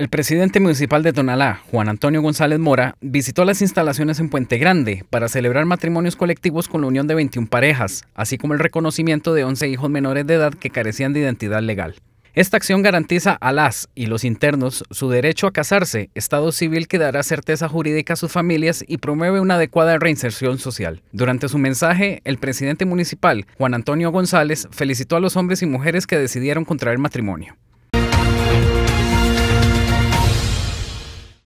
El presidente municipal de Tonalá, Juan Antonio González Mora, visitó las instalaciones en Puente Grande para celebrar matrimonios colectivos con la unión de 21 parejas, así como el reconocimiento de 11 hijos menores de edad que carecían de identidad legal. Esta acción garantiza a las y los internos su derecho a casarse, estado civil que dará certeza jurídica a sus familias y promueve una adecuada reinserción social. Durante su mensaje, el presidente municipal, Juan Antonio González, felicitó a los hombres y mujeres que decidieron contraer matrimonio.